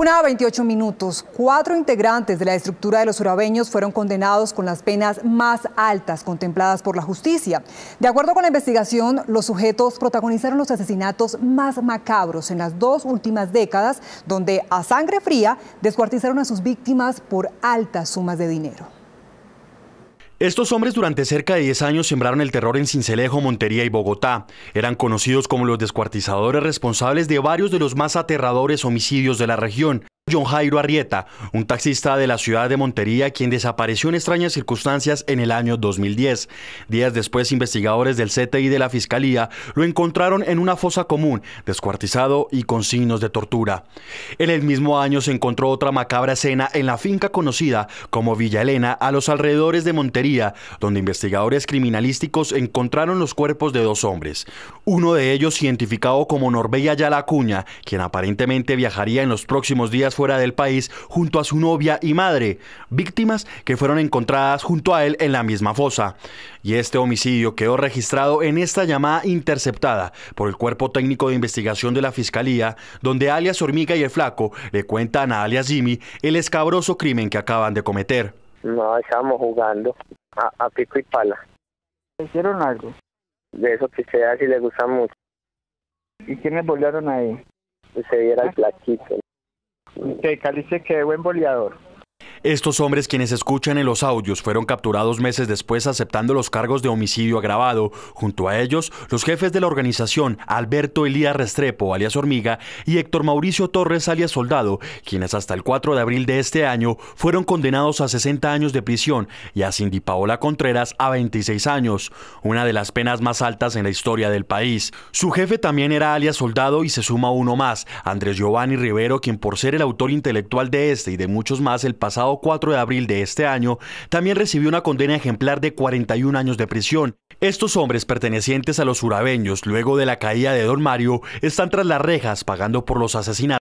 Una 28 minutos. Cuatro integrantes de la estructura de los urabeños fueron condenados con las penas más altas contempladas por la justicia. De acuerdo con la investigación, los sujetos protagonizaron los asesinatos más macabros en las dos últimas décadas, donde a sangre fría descuartizaron a sus víctimas por altas sumas de dinero. Estos hombres durante cerca de 10 años sembraron el terror en Cincelejo, Montería y Bogotá. Eran conocidos como los descuartizadores responsables de varios de los más aterradores homicidios de la región. John Jairo Arrieta, un taxista de la ciudad de Montería quien desapareció en extrañas circunstancias en el año 2010. Días después, investigadores del CTI de la Fiscalía lo encontraron en una fosa común, descuartizado y con signos de tortura. En el mismo año se encontró otra macabra escena en la finca conocida como Villa Elena, a los alrededores de Montería, donde investigadores criminalísticos encontraron los cuerpos de dos hombres uno de ellos identificado como Norbey Yalacuña, quien aparentemente viajaría en los próximos días fuera del país junto a su novia y madre, víctimas que fueron encontradas junto a él en la misma fosa. Y este homicidio quedó registrado en esta llamada interceptada por el Cuerpo Técnico de Investigación de la Fiscalía, donde alias Hormiga y el Flaco le cuentan a alias Jimmy el escabroso crimen que acaban de cometer. No, estábamos jugando a, a pico y pala. Hicieron algo de eso que sea si le gusta mucho. ¿Y quiénes bolearon ahí? Se diera el ah. plaquito. que Cali se buen boleador. Estos hombres quienes escuchan en los audios fueron capturados meses después aceptando los cargos de homicidio agravado. Junto a ellos, los jefes de la organización, Alberto Elías Restrepo, alias Hormiga, y Héctor Mauricio Torres, alias Soldado, quienes hasta el 4 de abril de este año fueron condenados a 60 años de prisión y a Cindy Paola Contreras a 26 años, una de las penas más altas en la historia del país. Su jefe también era alias Soldado y se suma uno más, Andrés Giovanni Rivero, quien por ser el autor intelectual de este y de muchos más el pasado 4 de abril de este año, también recibió una condena ejemplar de 41 años de prisión. Estos hombres pertenecientes a los urabeños, luego de la caída de Don Mario, están tras las rejas pagando por los asesinatos